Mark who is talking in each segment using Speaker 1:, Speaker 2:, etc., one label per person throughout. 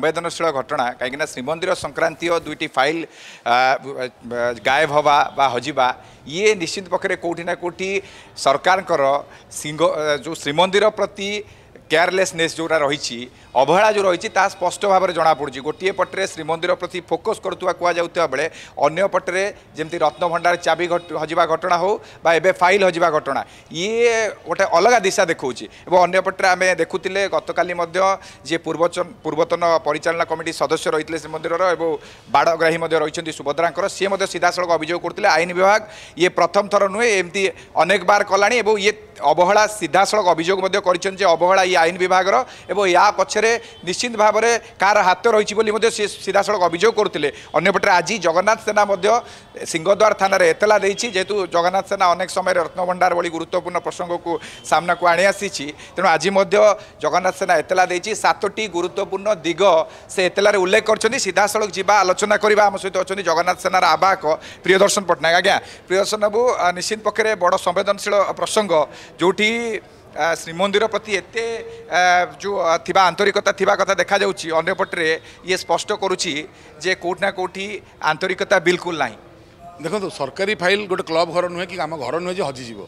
Speaker 1: सम्वेदनशील घटना कहीँक श्रीमन्दिर सङ्क्रान्त दुईटी फाइल गायब बा हजि ये निश्चित पक्ष के सरकारको सिंह जो श्रीमन्दिर प्रति কেয়ারলেসনেস যেটা রয়েছে অবহেলা যে রয়েছে তা স্পষ্ট ভাবে জনাপড়ুছে গোটিয়ে পটে শ্রীমন্দির প্রতি ফোকস করুয়া কুযাওয়া বেড়ে অন্য পটে যেমি রত্নভণ্ডার চাবি হজিবা ঘটনা হোক বা এবে ফাইল হজিবা ঘটনা ইয়ে গোটে অলগা দিশা দেখছি এবং অন্য পটে আমি দেখুলে গতকাল যে পূর্বচন পূর্বতন পরিচালনা কমিটি সদস্য রয়েছে শ্রীমন্দির এবং বাড়গ্রাহী রয়েছেন সুভদ্রাঙ্ক সি সিধাসল অভিযোগ করলে আইন বিভাগ ইয়ে প্রথম থর নুয়ে এমতি অনেকবার কলা এবং ইয়ে ଅବହେଳା ସିଧାସଳଖ ଅଭିଯୋଗ ମଧ୍ୟ କରିଛନ୍ତି ଯେ ଅବହେଳା ଏଇ ଆଇନ ବିଭାଗର ଏବଂ ୟା ପଛରେ ନିଶ୍ଚିତ ଭାବରେ କାହାର ହାତ ରହିଛି ବୋଲି ମଧ୍ୟ ସିଏ ସିଧାସଳଖ ଅଭିଯୋଗ କରୁଥିଲେ ଅନ୍ୟପଟେ ଆଜି ଜଗନ୍ନାଥ ସେନା ମଧ୍ୟ ସିଂହଦ୍ୱାର ଥାନାରେ ଏତଲା ଦେଇଛି ଯେହେତୁ ଜଗନ୍ନାଥ ସେନା ଅନେକ ସମୟରେ ରତ୍ନଭଣ୍ଡାର ଭଳି ଗୁରୁତ୍ୱପୂର୍ଣ୍ଣ ପ୍ରସଙ୍ଗକୁ ସାମ୍ନାକୁ ଆଣି ଆସିଛି ତେଣୁ ଆଜି ମଧ୍ୟ ଜଗନ୍ନାଥ ସେନା ଏତଲା ଦେଇଛି ସାତଟି ଗୁରୁତ୍ୱପୂର୍ଣ୍ଣ ଦିଗ ସେ ଏତଲାରେ ଉଲ୍ଲେଖ କରିଛନ୍ତି ସିଧାସଳଖ ଯିବା ଆଲୋଚନା କରିବା ଆମ ସହିତ ଅଛନ୍ତି ଜଗନ୍ନାଥ ସେନାର ଆବାହକ ପ୍ରିୟଦର୍ଶନ ପଟ୍ଟନାୟକ ଆଜ୍ଞା ପ୍ରିୟଦର୍ଶନ ବାବୁ ନିଶ୍ଚିତ ପକ୍ଷରେ ବଡ଼ ସମ୍ବେଦନଶୀଳ ପ୍ରସଙ୍ଗ ଯେଉଁଠି ଶ୍ରୀମନ୍ଦିର ପ୍ରତି ଏତେ ଯେଉଁ ଥିବା ଆନ୍ତରିକତା ଥିବା କଥା ଦେଖାଯାଉଛି ଅନ୍ୟପଟରେ ଇଏ ସ୍ପଷ୍ଟ କରୁଛି ଯେ କେଉଁଠି ନା କେଉଁଠି ଆନ୍ତରିକତା ବିଲକୁଲ ନାହିଁ
Speaker 2: ଦେଖନ୍ତୁ ସରକାରୀ ଫାଇଲ୍ ଗୋଟେ କ୍ଲବ୍ ଘର ନୁହେଁ କି ଆମ ଘର ନୁହେଁ ଯେ ହଜିଯିବ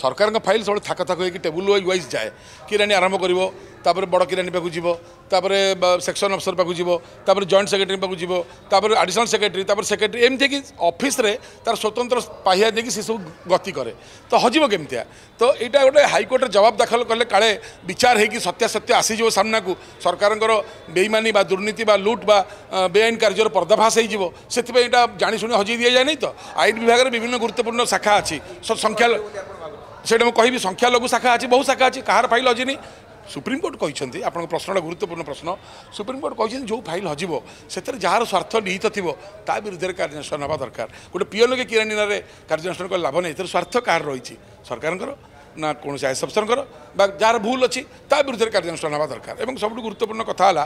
Speaker 2: ସରକାରଙ୍କ ଫାଇଲ୍ ସବୁବେଳେ ଥାକ ଥାକ ହୋଇକି ଟେବୁଲ୍ ୱାଇଜ୍ ୱାଇଜ୍ ଯାଏ କିରାଣୀ ଆରମ୍ଭ କରିବ ତାପରେ ବଡ଼ କିରାଣୀ ପାଖକୁ ଯିବ ତାପରେ ସେକ୍ସନ୍ ଅଫିସର ପାଖକୁ ଯିବ ତାପରେ ଜଏଣ୍ଟ ସେକ୍ରେଟାରୀ ପାଖକୁ ଯିବ ତାପରେ ଆଡ଼ିସନାଲ୍ ସେକ୍ରେଟାରୀ ତାପରେ ସେକ୍ରେଟାରୀ ଏମିତି ହେଇକି ଅଫିସରେ ତାର ସ୍ୱତନ୍ତ୍ର ପାହିଆ ଦେଇକି ସେସବୁ ଗତି କରେ ତ ହଜିବ କେମିତିଆ ତ ଏଇଟା ଗୋଟେ ହାଇକୋର୍ଟରେ ଜବାବ ଦାଖଲ କଲେ କାଳେ ବିଚାର ହେଇକି ସତ୍ୟାସତ୍ୟ ଆସିଯିବ ସାମ୍ନାକୁ ସରକାରଙ୍କର ବେଇମାନୀ ବା ଦୁର୍ନୀତି ବା ଲୁଟ୍ ବା ବେଆଇନ କାର୍ଯ୍ୟର ପର୍ଦ୍ଦାଫାସ ହେଇଯିବ ସେଥିପାଇଁ ଏଇଟା ଜାଣିଶୁଣି ହଜେଇ ଦିଆଯାଏ ନାହିଁ ତ ଆଇନ ବିଭାଗରେ ବିଭିନ୍ନ ଗୁରୁତ୍ୱପୂର୍ଣ୍ଣ ଶାଖା ଅଛି ସଂଖ୍ୟା ସେଇଟା ମୁଁ କହିବି ସଂଖ୍ୟାଲଘୁ ଶାଖା ଅଛି ବହୁ ଶାଖା ଅଛି କାହାର ଫାଇଲ୍ ହଜିନି ସୁପ୍ରିମକୋର୍ଟ କହିଛନ୍ତି ଆପଣଙ୍କ ପ୍ରଶ୍ନଟା ଗୁରୁତ୍ୱପୂର୍ଣ୍ଣ ପ୍ରଶ୍ନ ସୁପ୍ରିମକୋର୍ଟ କହିଛନ୍ତି ଯେଉଁ ଫାଇଲ୍ ହଜିବ ସେଥିରେ ଯାହାର ସ୍ୱାର୍ଥ ନିହିତ ଥିବ ତା ବିରୁଦ୍ଧରେ କାର୍ଯ୍ୟାନୁଷ୍ଠାନ ହେବା ଦରକାର ଗୋଟେ ପିଅନକେ କିରାନୀନାରେ କାର୍ଯ୍ୟାନୁଷ୍ଠାନ କଲେ ଲାଭ ନାହିଁ ଏଥିରେ ସ୍ୱାର୍ଥ କାହାର ରହିଛି ସରକାରଙ୍କର ନା କୌଣସି ଆଇଏସ୍ ଅଫିସରଙ୍କର ବା ଯାହାର ଭୁଲ ଅଛି ତା ବିରୁଦ୍ଧରେ କାର୍ଯ୍ୟାନୁଷ୍ଠାନ ହେବା ଦରକାର ଏବଂ ସବୁଠୁ ଗୁରୁତ୍ୱପୂର୍ଣ୍ଣ କଥା ହେଲା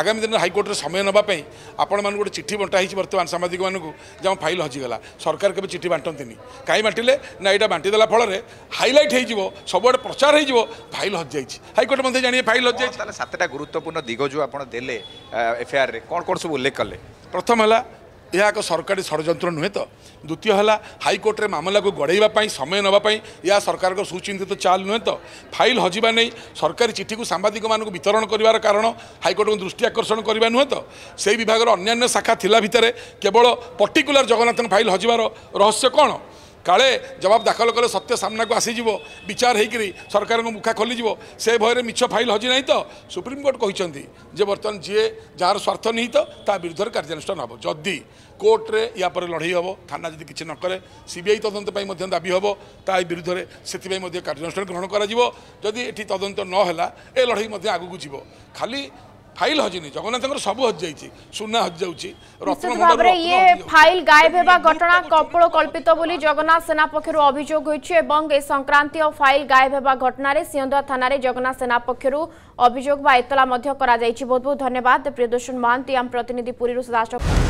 Speaker 2: আগামী দিনে হাইকোর্টের সময় নেওয়া আপনার গোটে চিঠি বটা হয়েছে বর্তমান সাংবাদিক মানুষ যে আমার ফাইল হজিগাল সরকার কেবে চিঠি বাটন্তিনি কাই বাটিলে না এটা বাটিদেলা ফলরে হাইলাইট হয়ে যাব সবুড়ে প্রচার হয়ে যাব ফাইল হজিযাই হাইকোর্ট মধ্যে জাঁয়ে ফাইল হজিযাই তাহলে সাতটা গুরুত্বপূর্ণ দিগ যে আপনার দেলে এফআইআর কোণ কোণ সব উল্লেখ কলে প্রথম হল ଏହା ଏକ ସରକାରୀ ଷଡ଼ଯନ୍ତ୍ର ନୁହେଁ ତ ଦ୍ୱିତୀୟ ହେଲା ହାଇକୋର୍ଟରେ ମାମଲାକୁ ଗଡ଼େଇବା ପାଇଁ ସମୟ ନେବା ପାଇଁ ଏହା ସରକାରଙ୍କ ସୁଚିନ୍ତିତ ଚାଲ ନୁହେଁ ତ ଫାଇଲ୍ ହଜିବା ନେଇ ସରକାରୀ ଚିଠିକୁ ସାମ୍ବାଦିକମାନଙ୍କୁ ବିତରଣ କରିବାର କାରଣ ହାଇକୋର୍ଟଙ୍କୁ ଦୃଷ୍ଟି ଆକର୍ଷଣ କରିବା ନୁହେଁ ତ ସେହି ବିଭାଗର ଅନ୍ୟାନ୍ୟ ଶାଖା ଥିଲା ଭିତରେ କେବଳ ପର୍ଟିକୁଲାର ଜଗନ୍ନାଥଙ୍କ ଫାଇଲ୍ ହଜିବାର ରହସ୍ୟ କ'ଣ କାଳେ ଜବାବ ଦାଖଲ କଲେ ସତ୍ୟ ସାମ୍ନାକୁ ଆସିଯିବ ବିଚାର ହେଇକରି ସରକାରଙ୍କ ମୁଖା ଖୋଲିଯିବ ସେ ଭୟରେ ମିଛ ଫାଇଲ୍ ହଜି ନାହିଁ ତ ସୁପ୍ରିମକୋର୍ଟ କହିଛନ୍ତି ଯେ ବର୍ତ୍ତମାନ ଯିଏ ଯାହାର ସ୍ୱାର୍ଥ ନିହିତ ତା ବିରୁଦ୍ଧରେ କାର୍ଯ୍ୟାନୁଷ୍ଠାନ ହେବ ଯଦି କୋର୍ଟରେ ୟା ପରେ ଲଢ଼େଇ ହେବ ଥାନା ଯଦି କିଛି ନ କରେ ସିବିଆଇ ତଦନ୍ତ ପାଇଁ ମଧ୍ୟ ଦାବି ହେବ ତା ବିରୁଦ୍ଧରେ ସେଥିପାଇଁ ମଧ୍ୟ କାର୍ଯ୍ୟାନୁଷ୍ଠାନ ଗ୍ରହଣ କରାଯିବ ଯଦି ଏଠି ତଦନ୍ତ ନ ହେଲା ଏ ଲଢ଼େଇ ମଧ୍ୟ ଆଗକୁ ଯିବ ଖାଲି ফাইল হজিনি জগন্নাথঙ্কর সব সবু হজিযাইছি সুনা হজিযাউছি ইয়ে
Speaker 1: ফাইল গায়েব হেবা ঘটনা কপল কল্পিত বলি জগন্নাথ সেনা পক্ষ অভিযোগ হয়েছে এবং এই সংক্রান্তি সংক্রান্তীয় ফাইল গায়েব হেবা ঘটনারে সিয়ন্দা থানারে জগন্নাথ সেনা পক্ষ অভিযোগ বা এতলা করা যাই বহুত বহুত ধন্যবাদ প্রিয়দর্শন মহান্তি আম প্রতিনিধি পুরী সুদাশ